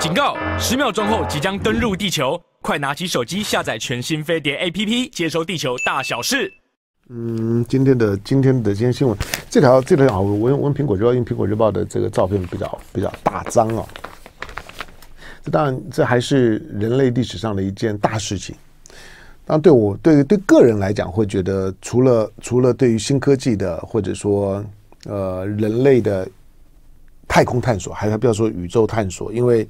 警告！十秒钟后即将登陆地球，快拿起手机下载全新飞碟 APP，接收地球大小事。嗯，今天的今天的今天新闻，这条这条啊，我用我用苹果日报，用苹果日报的这个照片比较比较大张哦。这当然，这还是人类历史上的一件大事情。但对我对对个人来讲，会觉得除了除了对于新科技的，或者说呃人类的。太空探索，还是不要说宇宙探索？因为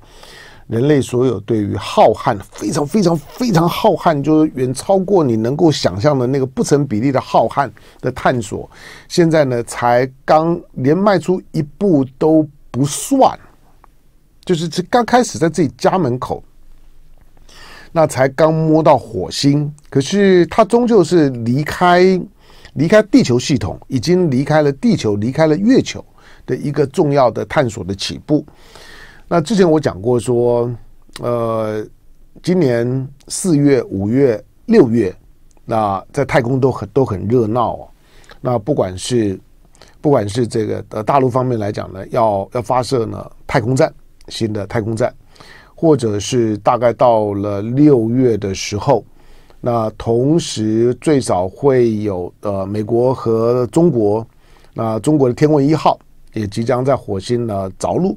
人类所有对于浩瀚、非常非常非常浩瀚，就是远超过你能够想象的那个不成比例的浩瀚的探索，现在呢，才刚连迈出一步都不算，就是这刚开始在自己家门口，那才刚摸到火星。可是它终究是离开离开地球系统，已经离开了地球，离开了月球。的一个重要的探索的起步。那之前我讲过说，呃，今年四月、五月、六月，那在太空都很都很热闹哦。那不管是不管是这个呃大陆方面来讲呢，要要发射呢太空站，新的太空站，或者是大概到了六月的时候，那同时最早会有呃美国和中国，那中国的天问一号。也即将在火星呢着陆。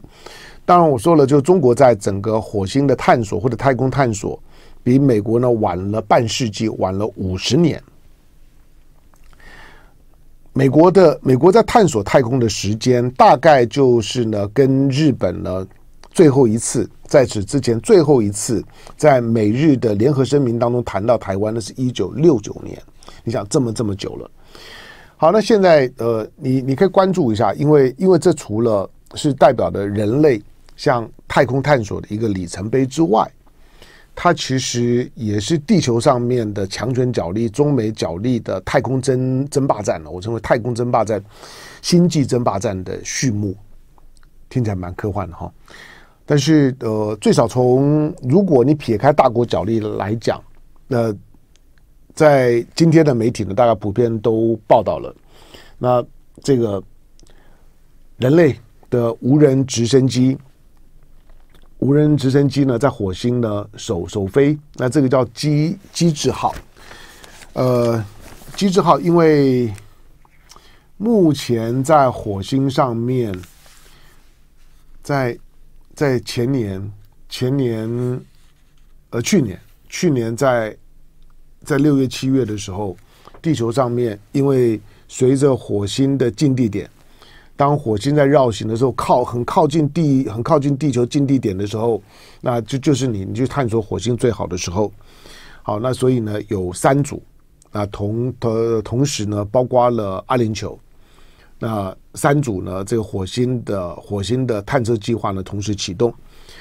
当然，我说了，就是中国在整个火星的探索或者太空探索，比美国呢晚了半世纪，晚了五十年。美国的美国在探索太空的时间，大概就是呢跟日本呢最后一次，在此之前最后一次在美日的联合声明当中谈到台湾，那是一九六九年。你想这么这么久了。好，那现在呃，你你可以关注一下，因为因为这除了是代表的人类向太空探索的一个里程碑之外，它其实也是地球上面的强权角力、中美角力的太空争争霸战了。我称为太空争霸战、星际争霸战的序幕，听起来蛮科幻的哈。但是呃，最少从如果你撇开大国角力来讲，那在今天的媒体呢，大概普遍都报道了。那这个人类的无人直升机，无人直升机呢，在火星呢首首飞。那这个叫机机智号。呃，机智号因为目前在火星上面，在在前年、前年呃去年、去年在。在六月、七月的时候，地球上面因为随着火星的近地点，当火星在绕行的时候，靠很靠近地、很靠近地球近地点的时候，那就就是你你去探索火星最好的时候。好，那所以呢，有三组啊同呃同时呢，包括了阿联酋，那三组呢，这个火星的火星的探测计划呢同时启动。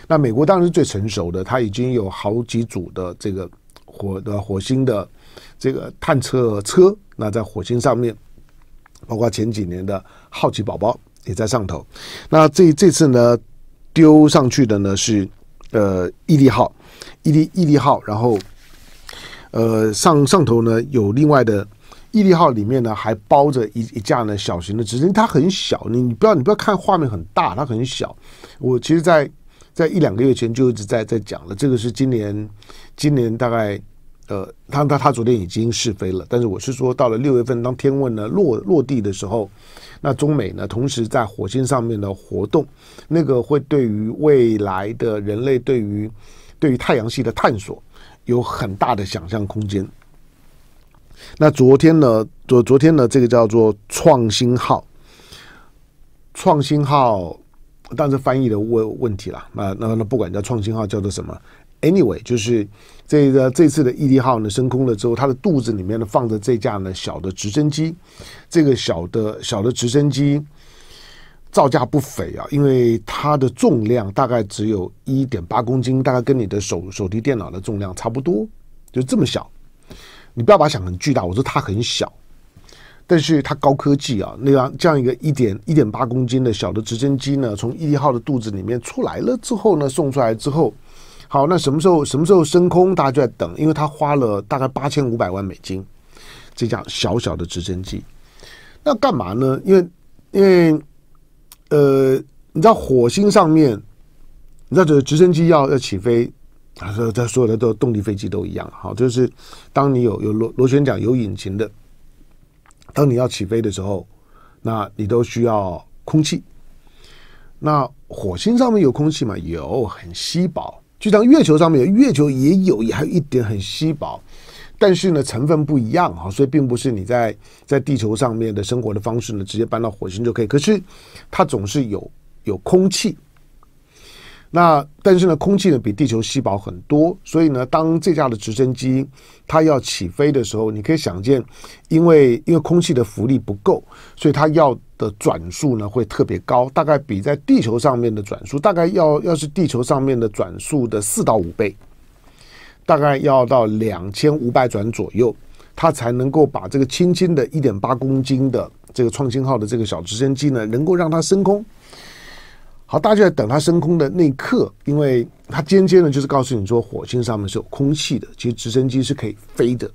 那美国当然是最成熟的，它已经有好几组的这个。火的火星的这个探测车，那在火星上面，包括前几年的好奇宝宝也在上头。那这这次呢，丢上去的呢是呃毅力号，毅力毅力号，然后呃上上头呢有另外的毅力号里面呢还包着一一架呢小型的直升机，它很小，你你不要你不要看画面很大，它很小。我其实，在在一两个月前就一直在在讲了，这个是今年，今年大概呃，他他他昨天已经试飞了，但是我是说，到了六月份，当天问呢落落地的时候，那中美呢同时在火星上面的活动，那个会对于未来的人类对于对于太阳系的探索有很大的想象空间。那昨天呢，昨昨天呢，这个叫做创新号，创新号。但是翻译的问问题了，那那那不管叫创新号叫做什么，anyway，就是这个这次的毅力号呢升空了之后，它的肚子里面呢放着这架呢小的直升机，这个小的小的直升机造价不菲啊，因为它的重量大概只有一点八公斤，大概跟你的手手提电脑的重量差不多，就这么小，你不要把它想很巨大，我说它很小。但是它高科技啊，那样这样一个一点一点八公斤的小的直升机呢，从一号的肚子里面出来了之后呢，送出来之后，好，那什么时候什么时候升空，大家就在等，因为它花了大概八千五百万美金，这架小小的直升机，那干嘛呢？因为因为呃，你知道火星上面，你知道直升机要要起飞，啊，这所有的都动力飞机都一样，好，就是当你有有螺螺旋桨有引擎的。当你要起飞的时候，那你都需要空气。那火星上面有空气吗？有，很稀薄。就像月球上面，月球也有，也还有一点很稀薄，但是呢，成分不一样啊，所以并不是你在在地球上面的生活的方式呢，直接搬到火星就可以。可是它总是有有空气。那但是呢，空气呢比地球稀薄很多，所以呢，当这架的直升机它要起飞的时候，你可以想见，因为因为空气的浮力不够，所以它要的转速呢会特别高，大概比在地球上面的转速大概要要是地球上面的转速的四到五倍，大概要到两千五百转左右，它才能够把这个轻轻的一点八公斤的这个创新号的这个小直升机呢，能够让它升空。好，大家在等它升空的那一刻，因为它间接呢就是告诉你说，火星上面是有空气的，其实直升机是可以飞的。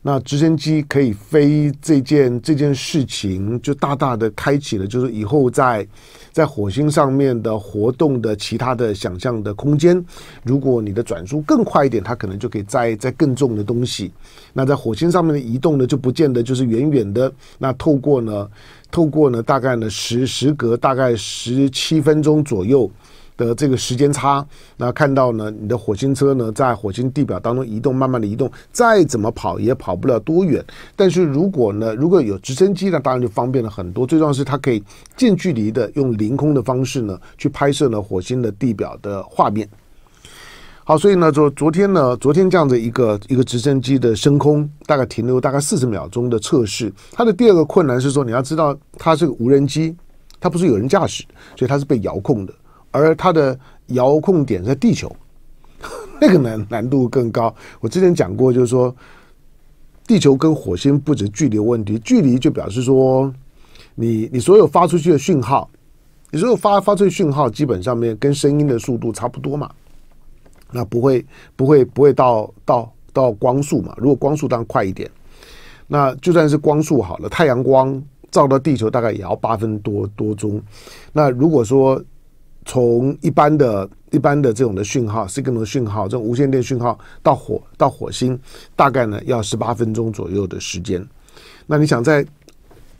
那直升机可以飞这件这件事情，就大大的开启了，就是以后在在火星上面的活动的其他的想象的空间。如果你的转速更快一点，它可能就可以载载更重的东西。那在火星上面的移动呢，就不见得就是远远的，那透过呢。透过呢，大概呢，时时隔大概十七分钟左右的这个时间差，那看到呢，你的火星车呢，在火星地表当中移动，慢慢的移动，再怎么跑也跑不了多远。但是如果呢，如果有直升机，那当然就方便了很多。最重要是，它可以近距离的用凌空的方式呢，去拍摄呢火星的地表的画面。好，所以呢，昨昨天呢，昨天这样的一个一个直升机的升空，大概停留大概四十秒钟的测试，它的第二个困难是说，你要知道它是个无人机，它不是有人驾驶，所以它是被遥控的，而它的遥控点在地球，那个难难度更高。我之前讲过，就是说，地球跟火星不止距离问题，距离就表示说，你你所有发出去的讯号，你所有发发出的讯号，基本上面跟声音的速度差不多嘛。那不会不会不会到到到光速嘛？如果光速当然快一点，那就算是光速好了，太阳光照到地球大概也要八分多多钟。那如果说从一般的一般的这种的讯号，n a 多讯号，这种无线电讯号到火到火星，大概呢要十八分钟左右的时间。那你想在？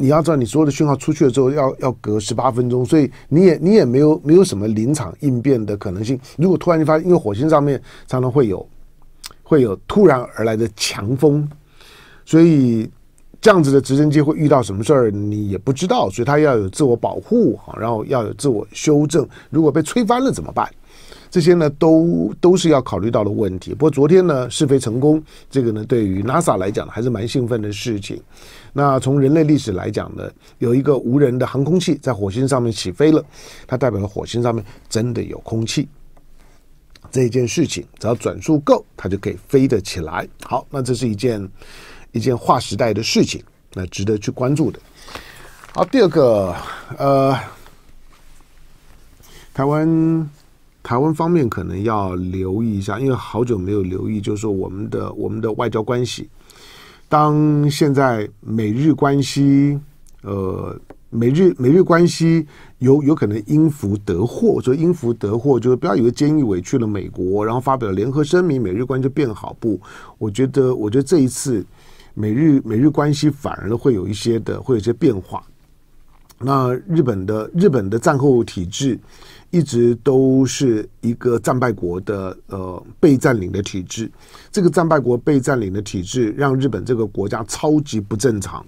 你要知道，你所有的讯号出去了之后，要要隔十八分钟，所以你也你也没有没有什么临场应变的可能性。如果突然间发现，因为火星上面常常会有，会有突然而来的强风，所以这样子的直升机会遇到什么事儿你也不知道，所以它要有自我保护哈，然后要有自我修正。如果被吹翻了怎么办？这些呢，都都是要考虑到的问题。不过昨天呢，试飞成功，这个呢，对于 NASA 来讲还是蛮兴奋的事情。那从人类历史来讲呢，有一个无人的航空器在火星上面起飞了，它代表了火星上面真的有空气。这件事情，只要转速够，它就可以飞得起来。好，那这是一件一件划时代的事情，那值得去关注的。好，第二个，呃，台湾。台湾方面可能要留意一下，因为好久没有留意，就是说我们的我们的外交关系。当现在美日关系，呃，美日美日关系有有可能因福得祸，说因福得祸，就是不要以为菅义伟去了美国，然后发表联合声明，美日关系就变好不？我觉得，我觉得这一次美日美日关系反而会有一些的，会有一些变化。那日本的日本的战后体制。一直都是一个战败国的呃被占领的体制，这个战败国被占领的体制让日本这个国家超级不正常。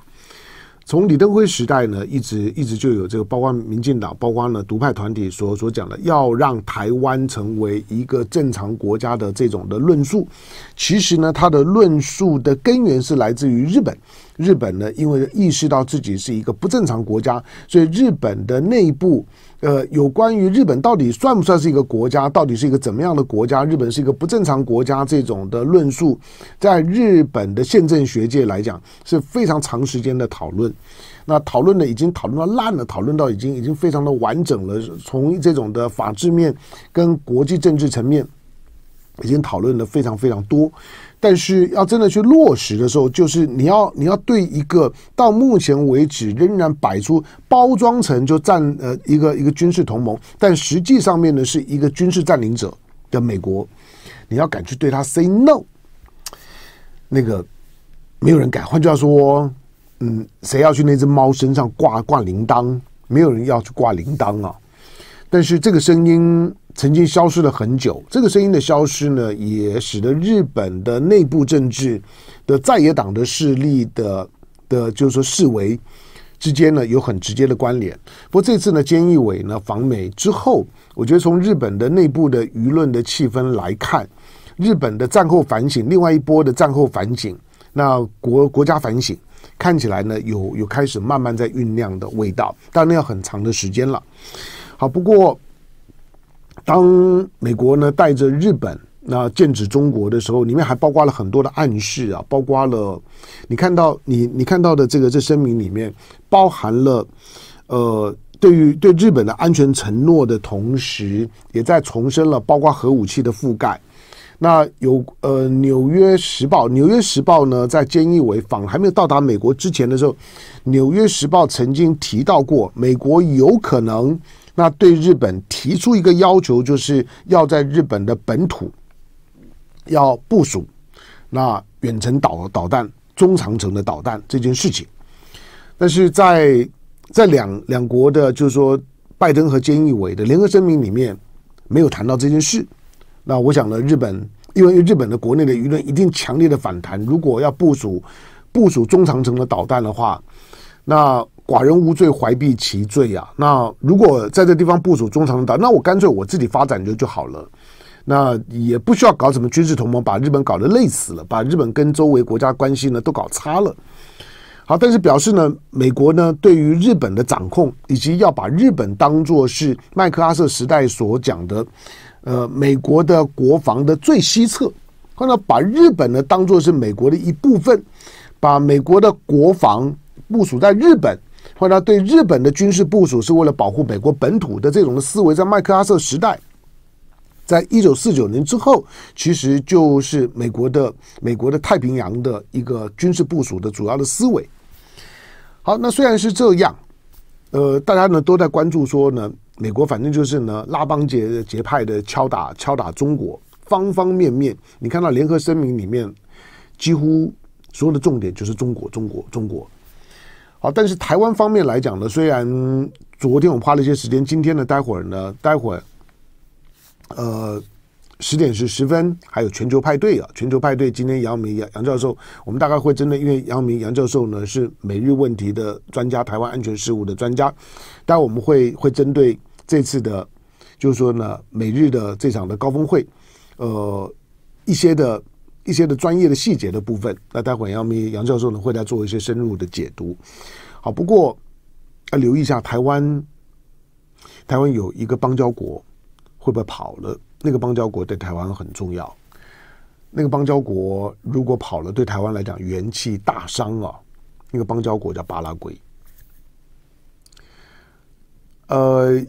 从李登辉时代呢，一直一直就有这个，包括民进党，包括呢独派团体所所讲的，要让台湾成为一个正常国家的这种的论述，其实呢，他的论述的根源是来自于日本。日本呢，因为意识到自己是一个不正常国家，所以日本的内部，呃，有关于日本到底算不算是一个国家，到底是一个怎么样的国家，日本是一个不正常国家这种的论述，在日本的宪政学界来讲是非常长时间的讨论。那讨论的已经讨论到烂了，讨论到已经已经非常的完整了，从这种的法治面跟国际政治层面，已经讨论的非常非常多。但是要真的去落实的时候，就是你要你要对一个到目前为止仍然摆出包装成就占呃一个一个军事同盟，但实际上面呢是一个军事占领者的美国，你要敢去对他 say no，那个没有人敢。换句话说，嗯，谁要去那只猫身上挂挂铃铛？没有人要去挂铃铛啊。但是这个声音。曾经消失了很久，这个声音的消失呢，也使得日本的内部政治的在野党的势力的的，就是说视为。之间呢，有很直接的关联。不过这次呢，菅义伟呢访美之后，我觉得从日本的内部的舆论的气氛来看，日本的战后反省，另外一波的战后反省，那国国家反省看起来呢，有有开始慢慢在酝酿的味道，当然要很长的时间了。好，不过。当美国呢带着日本那剑指中国的时候，里面还包括了很多的暗示啊，包括了你看到你你看到的这个这声明里面包含了呃，对于对日本的安全承诺的同时，也在重申了包括核武器的覆盖。那有呃，《纽约时报》《纽约时报》呢，在菅义伟访还没有到达美国之前的时候，《纽约时报》曾经提到过美国有可能。那对日本提出一个要求，就是要在日本的本土要部署那远程导导弹、中长程的导弹这件事情。但是在在两两国的，就是说拜登和菅义伟的联合声明里面，没有谈到这件事。那我想呢，日本因为日本的国内的舆论一定强烈的反弹，如果要部署部署中长程的导弹的话，那。寡人无罪，怀璧其罪呀。那如果在这地方部署中长岛，那我干脆我自己发展就就好了。那也不需要搞什么军事同盟，把日本搞得累死了，把日本跟周围国家关系呢都搞差了。好，但是表示呢，美国呢对于日本的掌控，以及要把日本当做是麦克阿瑟时代所讲的，呃，美国的国防的最西侧，看到把日本呢当做是美国的一部分，把美国的国防部署在日本。或者对日本的军事部署是为了保护美国本土的这种的思维，在麦克阿瑟时代，在一九四九年之后，其实就是美国的美国的太平洋的一个军事部署的主要的思维。好，那虽然是这样，呃，大家呢都在关注说呢，美国反正就是呢拉帮结结派的敲打敲打中国，方方面面，你看到联合声明里面几乎所有的重点就是中国，中国，中国。好，但是台湾方面来讲呢，虽然昨天我们花了一些时间，今天呢，待会儿呢，待会儿，呃，十点是十分，还有全球派对啊，全球派对，今天杨明杨杨教授，我们大概会针对，因为杨明杨教授呢是美日问题的专家，台湾安全事务的专家，但我们会会针对这次的，就是说呢，美日的这场的高峰会，呃，一些的。一些的专业的细节的部分，那待会杨咪杨教授呢会再做一些深入的解读。好，不过要留意一下台湾，台湾有一个邦交国会不会跑了？那个邦交国对台湾很重要，那个邦交国如果跑了，对台湾来讲元气大伤啊。那个邦交国叫巴拉圭，呃。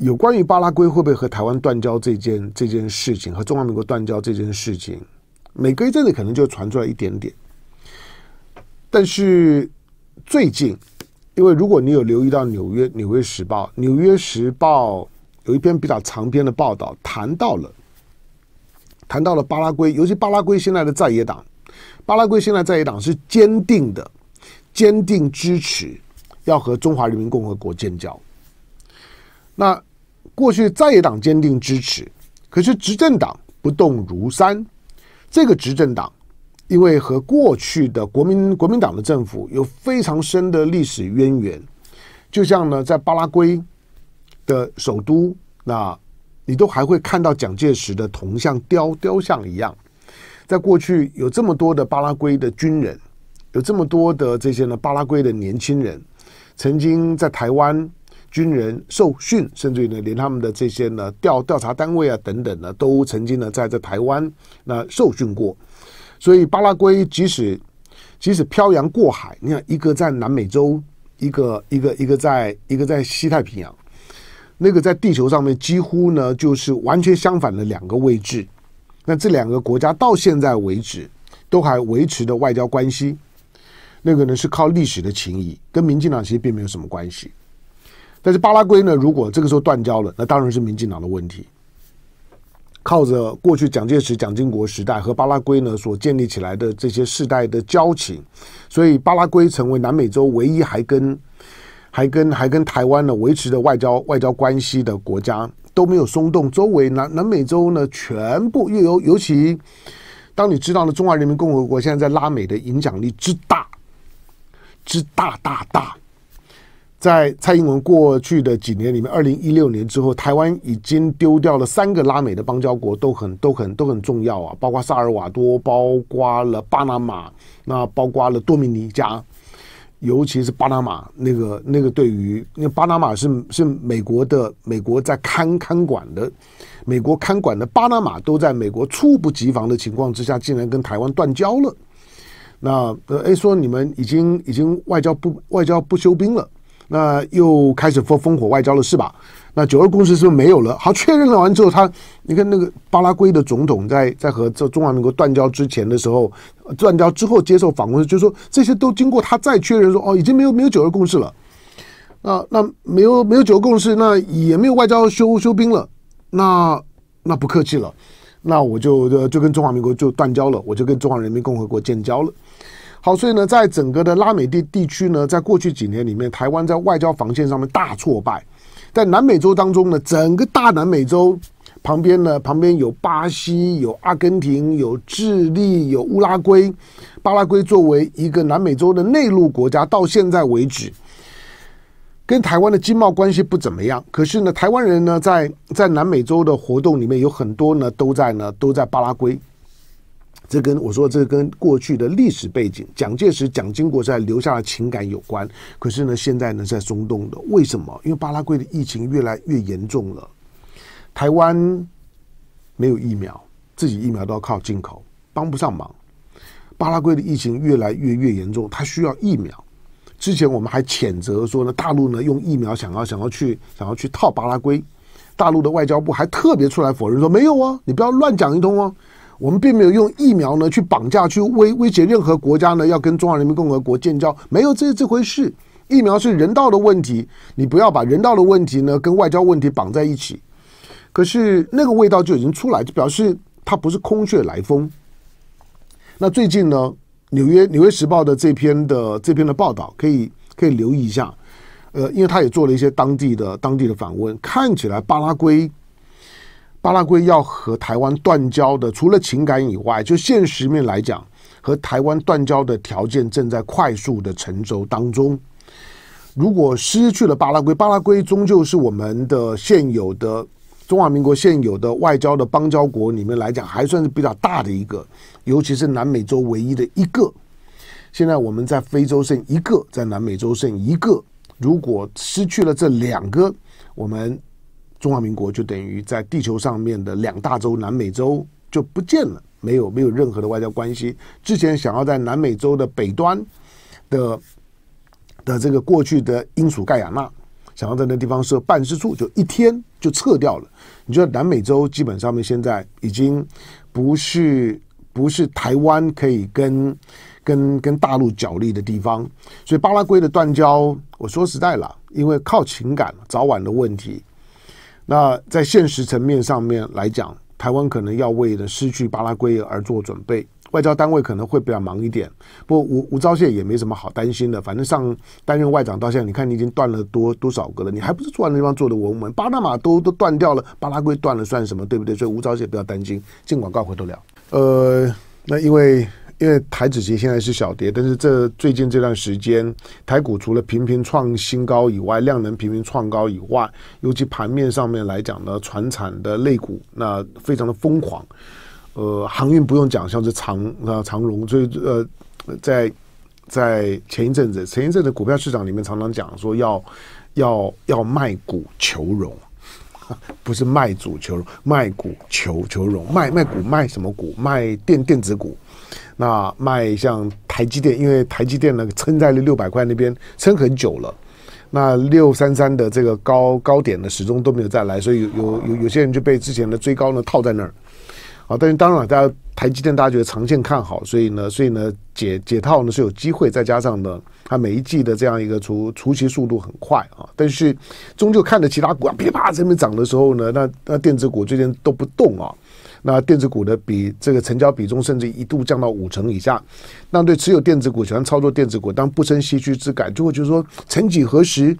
有关于巴拉圭会不会和台湾断交这件这件事情，和中华民国断交这件事情，每隔一阵子可能就传出来一点点。但是最近，因为如果你有留意到《纽约纽约时报》，《纽约时报》有一篇比较长篇的报道，谈到了，谈到了巴拉圭，尤其巴拉圭新来的在野党，巴拉圭新来在野党是坚定的，坚定支持要和中华人民共和国建交。那过去在野党坚定支持，可是执政党不动如山。这个执政党，因为和过去的国民国民党的政府有非常深的历史渊源，就像呢，在巴拉圭的首都，那你都还会看到蒋介石的铜像雕雕像一样。在过去，有这么多的巴拉圭的军人，有这么多的这些呢巴拉圭的年轻人，曾经在台湾。军人受训，甚至于呢，连他们的这些呢调调查单位啊等等呢，都曾经呢在这台湾那受训过。所以巴拉圭即使即使漂洋过海，你看一个在南美洲，一个一个一个在一个在西太平洋，那个在地球上面几乎呢就是完全相反的两个位置。那这两个国家到现在为止都还维持着外交关系，那个呢是靠历史的情谊，跟民进党其实并没有什么关系。但是巴拉圭呢，如果这个时候断交了，那当然是民进党的问题。靠着过去蒋介石、蒋经国时代和巴拉圭呢所建立起来的这些世代的交情，所以巴拉圭成为南美洲唯一还跟还跟还跟台湾呢维持着外交外交关系的国家都没有松动。周围南南美洲呢全部又有，尤其当你知道了中华人民共和国现在在拉美的影响力之大之大大大。在蔡英文过去的几年里面，二零一六年之后，台湾已经丢掉了三个拉美的邦交国，都很都很都很重要啊，包括萨尔瓦多，包括了巴拿马，那包括了多米尼加，尤其是巴拿马，那个那个对于那巴拿马是是美国的，美国在看看管的，美国看管的巴拿马都在美国猝不及防的情况之下，竟然跟台湾断交了，那呃哎说你们已经已经外交不外交不修兵了。那又开始烽烽火外交了，是吧？那九二共识是不是没有了？好，确认了完之后，他你看那个巴拉圭的总统在在和这中华民国断交之前的时候，断交之后接受访问，就是说这些都经过他再确认，说哦，已经没有没有九二共识了。那那没有没有九二共识，那也没有外交修修兵了。那那不客气了，那我就就跟中华民国就断交了，我就跟中华人民共和国建交了。好，所以呢，在整个的拉美地地区呢，在过去几年里面，台湾在外交防线上面大挫败。在南美洲当中呢，整个大南美洲旁边呢，旁边有巴西、有阿根廷、有智利、有乌拉圭。巴拉圭作为一个南美洲的内陆国家，到现在为止，跟台湾的经贸关系不怎么样。可是呢，台湾人呢，在在南美洲的活动里面，有很多呢，都在呢，都在巴拉圭。这跟我说，这跟过去的历史背景，蒋介石、蒋经国在留下的情感有关。可是呢，现在呢在松动的，为什么？因为巴拉圭的疫情越来越严重了，台湾没有疫苗，自己疫苗都要靠进口，帮不上忙。巴拉圭的疫情越来越越严重，它需要疫苗。之前我们还谴责说呢，大陆呢用疫苗想要想要去想要去套巴拉圭，大陆的外交部还特别出来否认说没有啊，你不要乱讲一通哦。我们并没有用疫苗呢去绑架、去威威胁任何国家呢，要跟中华人民共和国建交，没有这这回事。疫苗是人道的问题，你不要把人道的问题呢跟外交问题绑在一起。可是那个味道就已经出来，就表示它不是空穴来风。那最近呢，《纽约纽约时报》的这篇的这篇的报道，可以可以留意一下。呃，因为他也做了一些当地的当地的访问，看起来巴拉圭。巴拉圭要和台湾断交的，除了情感以外，就现实面来讲，和台湾断交的条件正在快速的成舟当中。如果失去了巴拉圭，巴拉圭终究是我们的现有的中华民国现有的外交的邦交国里面来讲，还算是比较大的一个，尤其是南美洲唯一的一个。现在我们在非洲剩一个，在南美洲剩一个。如果失去了这两个，我们。中华民国就等于在地球上面的两大洲，南美洲就不见了，没有没有任何的外交关系。之前想要在南美洲的北端的的这个过去的英属盖亚那，想要在那地方设办事处，就一天就撤掉了。你觉得南美洲基本上面现在已经不是不是台湾可以跟跟跟大陆角力的地方，所以巴拉圭的断交，我说实在了，因为靠情感早晚的问题。那在现实层面上面来讲，台湾可能要为了失去巴拉圭而做准备，外交单位可能会比较忙一点。不过吴吴钊燮也没什么好担心的，反正上担任外长到现在，你看你已经断了多多少个了，你还不是坐在那地方坐的稳稳？巴拿马都都断掉了，巴拉圭断了算什么，对不对？所以吴钊燮不要担心，尽管告回都了。呃，那因为。因为台指期现在是小跌，但是这最近这段时间，台股除了频频创新高以外，量能频频创高以外，尤其盘面上面来讲呢，船产的类股那非常的疯狂。呃，航运不用讲，像是长啊长荣，所以呃，在在前一阵子，前一阵子股票市场里面常常讲说要要要卖股求荣，不是卖主求卖股求求荣，卖卖股卖什么股？卖电电子股。那卖像台积电，因为台积电呢撑在了六百块那边撑很久了，那六三三的这个高高点呢始终都没有再来，所以有有有有些人就被之前的追高呢套在那儿。好，但是当然大家台积电大家觉得长线看好，所以呢，所以呢解解套呢是有机会，再加上呢它每一季的这样一个除除息速度很快啊，但是终究看着其他股啊噼啪这边涨的时候呢，那那电子股最近都不动啊。那电子股的比这个成交比重甚至一度降到五成以下。那对持有电子股、喜欢操作电子股，但不生唏嘘之感，就会觉得说，曾几何时，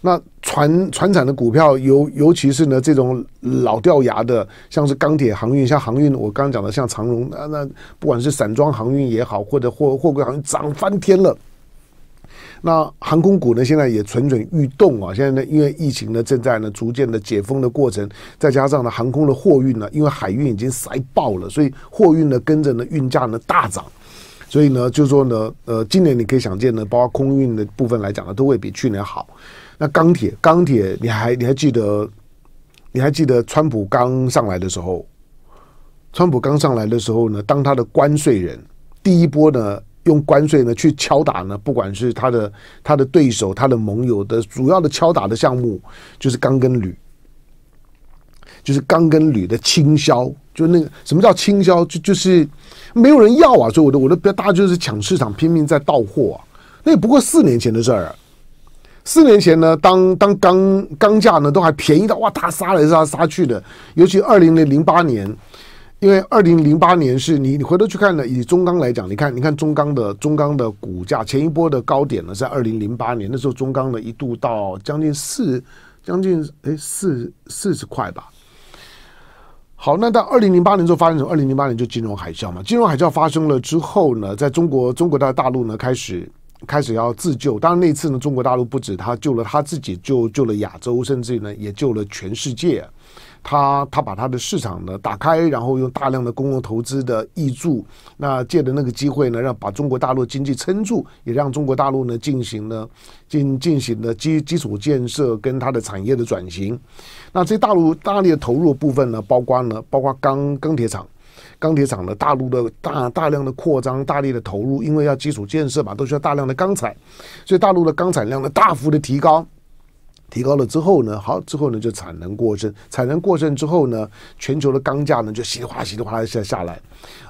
那船船产的股票，尤尤其是呢这种老掉牙的，像是钢铁、航运，像航运，我刚刚讲的像长荣，那那不管是散装航运也好，或者货货柜航运，涨翻天了。那航空股呢？现在也蠢蠢欲动啊！现在呢，因为疫情呢，正在呢逐渐的解封的过程，再加上呢航空的货运呢，因为海运已经塞爆了，所以货运呢跟着呢运价呢大涨，所以呢就说呢，呃，今年你可以想见呢，包括空运的部分来讲呢，都会比去年好。那钢铁，钢铁，你还你还记得？你还记得川普刚上来的时候？川普刚上来的时候呢，当他的关税人第一波呢？用关税呢去敲打呢，不管是他的他的对手、他的盟友的主要的敲打的项目就是钢跟铝，就是钢跟铝的倾销，就那个什么叫倾销，就就是没有人要啊，所以我的我的大家就是抢市场，拼命在到货啊。那也不过四年前的事儿，啊。四年前呢，当当钢钢价呢都还便宜的，哇，大杀来杀杀去的，尤其二零零八年。因为二零零八年是你，你回头去看呢，以中钢来讲，你看，你看中钢的中钢的股价前一波的高点呢，在二零零八年，那时候中钢呢一度到将近四，将近哎四四十块吧。好，那到二零零八年之后发生什么？二零零八年就金融海啸嘛。金融海啸发生了之后呢，在中国，中国的大陆呢开始开始要自救。当然那次呢，中国大陆不止他救了他自己，救救了亚洲，甚至呢也救了全世界。他他把他的市场呢打开，然后用大量的公共投资的益助，那借的那个机会呢，让把中国大陆经济撑住，也让中国大陆呢进行了进进行的基基础建设跟它的产业的转型。那这大陆大力的投入部分呢，包括呢包括钢钢铁厂、钢铁厂的大陆的大大量的扩张、大力的投入，因为要基础建设嘛，都需要大量的钢材，所以大陆的钢产量呢大幅的提高。提高了之后呢，好，之后呢就产能过剩，产能过剩之后呢，全球的钢价呢就稀里哗稀里哗下下来。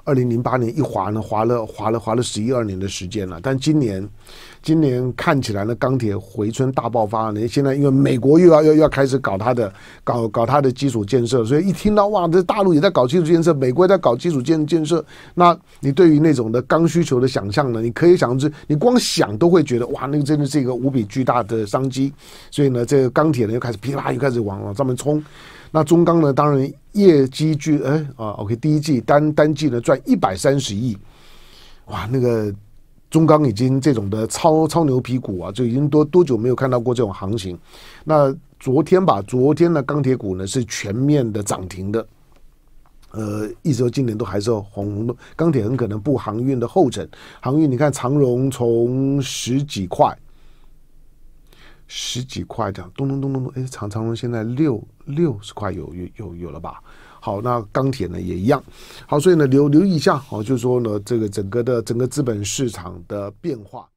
二零零八年一滑呢，滑了滑了滑了十一二年的时间了。但今年，今年看起来呢，钢铁回春大爆发。呢。现在因为美国又要又要开始搞它的搞搞它的基础建设，所以一听到哇，这大陆也在搞基础建设，美国也在搞基础建建设，那你对于那种的刚需求的想象呢，你可以想是，你光想都会觉得哇，那个真的是一个无比巨大的商机。所以呢，这个钢铁呢又开始噼啪又开始往往上面冲。那中钢呢？当然业绩巨哎啊，OK，第一季单单季呢赚一百三十亿，哇，那个中钢已经这种的超超牛皮股啊，就已经多多久没有看到过这种行情。那昨天吧，昨天呢钢铁股呢是全面的涨停的，呃，一直今年都还是红红的。钢铁很可能步航运的后尘，航运你看长荣从十几块。十几块，样，咚咚咚咚咚，哎，长长隆现在六六十块有有有有了吧？好，那钢铁呢也一样。好，所以呢留留意一下，好，就是说呢这个整个的整个资本市场的变化。